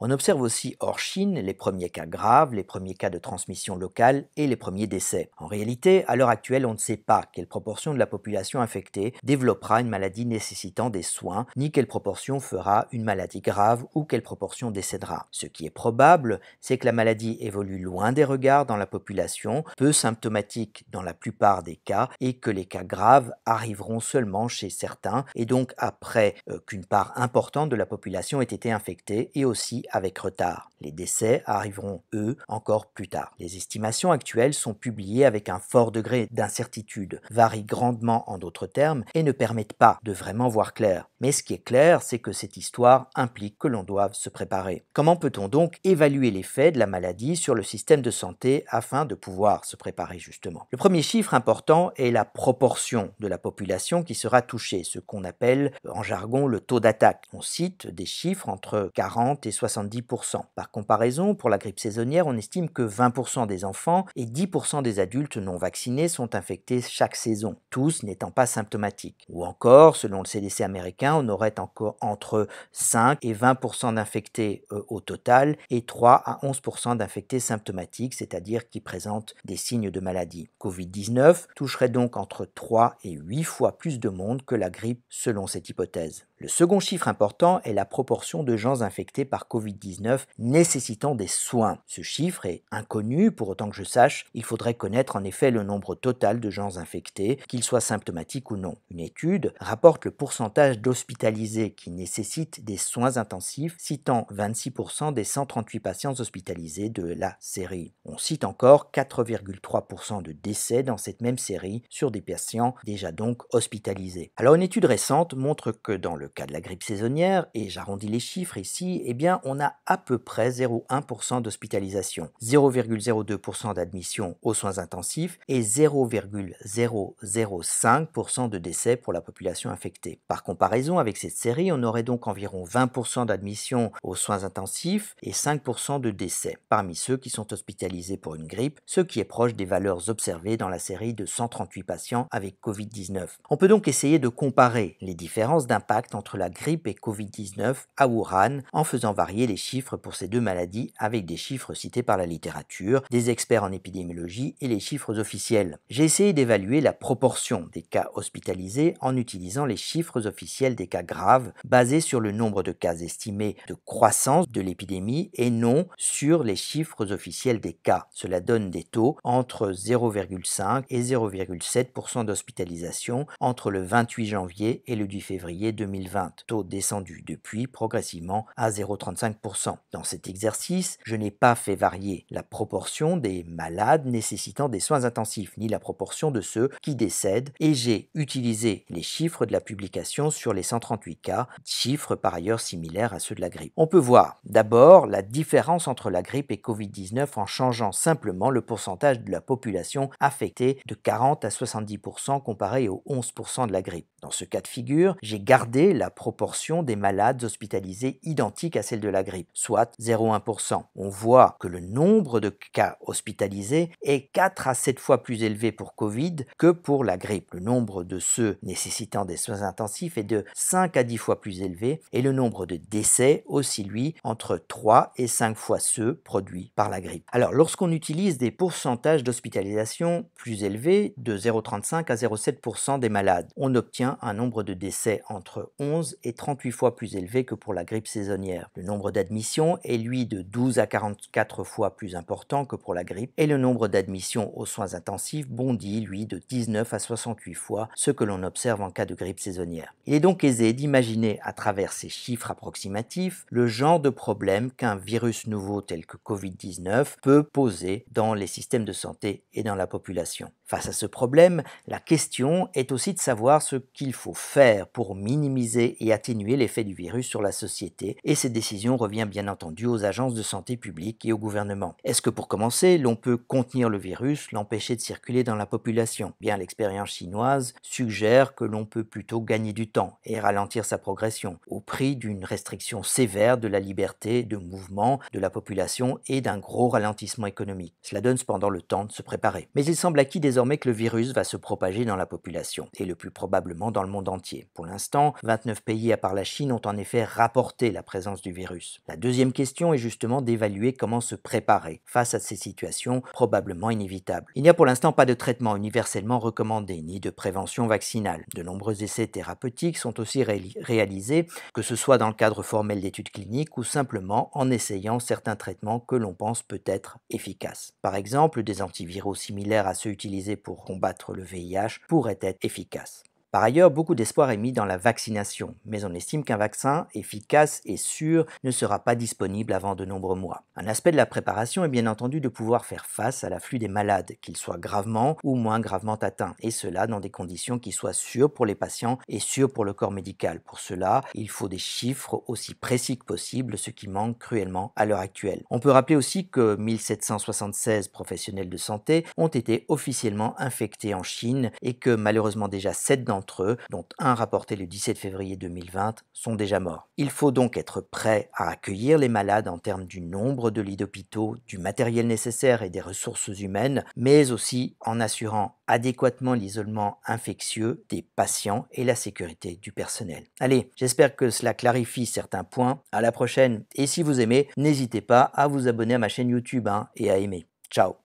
On observe aussi hors Chine les premiers cas graves, les premiers cas de transmission locale et les premiers décès. En réalité, à l'heure actuelle, on ne sait pas quelle proportion de la population infectée développera une maladie nécessitant des soins, ni quelle proportion fera une maladie grave ou quelle proportion décédera. Ce qui est probable, c'est que la maladie évolue loin des regards dans la population, peu symptomatique dans la plupart des cas, et que les cas graves arriveront seulement chez certains, et donc après euh, qu'une part importante de la population ait été infectée, et aussi avec retard. Les décès arriveront, eux, encore plus tard. Les estimations actuelles sont publiées avec un fort degré d'incertitude, varient grandement en d'autres termes et ne permettent pas de vraiment voir clair. Mais ce qui est clair, c'est que cette histoire implique que l'on doive se préparer. Comment peut-on donc évaluer l'effet de la maladie sur le système de santé afin de pouvoir se préparer justement Le premier chiffre important est la proportion de la population qui sera touchée, ce qu'on appelle en jargon le taux d'attaque. On cite des chiffres entre 40 et 60 par comparaison, pour la grippe saisonnière, on estime que 20% des enfants et 10% des adultes non vaccinés sont infectés chaque saison, tous n'étant pas symptomatiques. Ou encore, selon le CDC américain, on aurait encore entre 5 et 20% d'infectés euh, au total et 3 à 11% d'infectés symptomatiques, c'est-à-dire qui présentent des signes de maladie. Covid-19 toucherait donc entre 3 et 8 fois plus de monde que la grippe selon cette hypothèse. Le second chiffre important est la proportion de gens infectés par covid 19 nécessitant des soins. Ce chiffre est inconnu, pour autant que je sache, il faudrait connaître en effet le nombre total de gens infectés, qu'ils soient symptomatiques ou non. Une étude rapporte le pourcentage d'hospitalisés qui nécessitent des soins intensifs, citant 26% des 138 patients hospitalisés de la série. On cite encore 4,3% de décès dans cette même série sur des patients déjà donc hospitalisés. Alors une étude récente montre que dans le cas de la grippe saisonnière, et j'arrondis les chiffres ici, eh bien on a à peu près 0,1% d'hospitalisation, 0,02% d'admission aux soins intensifs et 0,005% de décès pour la population infectée. Par comparaison avec cette série, on aurait donc environ 20% d'admission aux soins intensifs et 5% de décès parmi ceux qui sont hospitalisés pour une grippe, ce qui est proche des valeurs observées dans la série de 138 patients avec Covid-19. On peut donc essayer de comparer les différences d'impact entre la grippe et Covid-19 à Wuhan en faisant varier les chiffres pour ces deux maladies avec des chiffres cités par la littérature, des experts en épidémiologie et les chiffres officiels. J'ai essayé d'évaluer la proportion des cas hospitalisés en utilisant les chiffres officiels des cas graves basés sur le nombre de cas estimés de croissance de l'épidémie et non sur les chiffres officiels des cas. Cela donne des taux entre 0,5 et 0,7% d'hospitalisation entre le 28 janvier et le 10 février 2020, taux descendu depuis progressivement à 0,35 dans cet exercice, je n'ai pas fait varier la proportion des malades nécessitant des soins intensifs, ni la proportion de ceux qui décèdent, et j'ai utilisé les chiffres de la publication sur les 138 cas, chiffres par ailleurs similaires à ceux de la grippe. On peut voir d'abord la différence entre la grippe et Covid-19 en changeant simplement le pourcentage de la population affectée de 40 à 70% comparé aux 11% de la grippe. Dans ce cas de figure, j'ai gardé la proportion des malades hospitalisés identique à celle de la grippe, soit 0,1%. On voit que le nombre de cas hospitalisés est 4 à 7 fois plus élevé pour Covid que pour la grippe. Le nombre de ceux nécessitant des soins intensifs est de 5 à 10 fois plus élevé et le nombre de décès aussi, lui, entre 3 et 5 fois ceux produits par la grippe. Alors, lorsqu'on utilise des pourcentages d'hospitalisation plus élevés, de 0,35 à 0,7% des malades, on obtient un nombre de décès entre 11 et 38 fois plus élevé que pour la grippe saisonnière. Le nombre d'admission est lui de 12 à 44 fois plus important que pour la grippe et le nombre d'admissions aux soins intensifs bondit lui de 19 à 68 fois ce que l'on observe en cas de grippe saisonnière. Il est donc aisé d'imaginer à travers ces chiffres approximatifs le genre de problème qu'un virus nouveau tel que Covid-19 peut poser dans les systèmes de santé et dans la population. Face à ce problème, la question est aussi de savoir ce qu'il faut faire pour minimiser et atténuer l'effet du virus sur la société, et ces décisions revient bien entendu aux agences de santé publique et au gouvernement. Est-ce que pour commencer, l'on peut contenir le virus, l'empêcher de circuler dans la population Bien, l'expérience chinoise suggère que l'on peut plutôt gagner du temps et ralentir sa progression, au prix d'une restriction sévère de la liberté de mouvement de la population et d'un gros ralentissement économique. Cela donne cependant le temps de se préparer. Mais il semble que le virus va se propager dans la population, et le plus probablement dans le monde entier. Pour l'instant, 29 pays à part la Chine ont en effet rapporté la présence du virus. La deuxième question est justement d'évaluer comment se préparer face à ces situations probablement inévitables. Il n'y a pour l'instant pas de traitement universellement recommandé, ni de prévention vaccinale. De nombreux essais thérapeutiques sont aussi réalisés, que ce soit dans le cadre formel d'études cliniques ou simplement en essayant certains traitements que l'on pense peut-être efficaces. Par exemple, des antiviraux similaires à ceux utilisés pour combattre le VIH pourrait être efficace. Par ailleurs, beaucoup d'espoir est mis dans la vaccination, mais on estime qu'un vaccin efficace et sûr ne sera pas disponible avant de nombreux mois. Un aspect de la préparation est bien entendu de pouvoir faire face à l'afflux des malades, qu'ils soient gravement ou moins gravement atteints, et cela dans des conditions qui soient sûres pour les patients et sûres pour le corps médical. Pour cela, il faut des chiffres aussi précis que possible, ce qui manque cruellement à l'heure actuelle. On peut rappeler aussi que 1776 professionnels de santé ont été officiellement infectés en Chine et que malheureusement déjà 7 d'entre dont un rapporté le 17 février 2020, sont déjà morts. Il faut donc être prêt à accueillir les malades en termes du nombre de lits d'hôpitaux, du matériel nécessaire et des ressources humaines, mais aussi en assurant adéquatement l'isolement infectieux des patients et la sécurité du personnel. Allez, j'espère que cela clarifie certains points. À la prochaine. Et si vous aimez, n'hésitez pas à vous abonner à ma chaîne YouTube hein, et à aimer. Ciao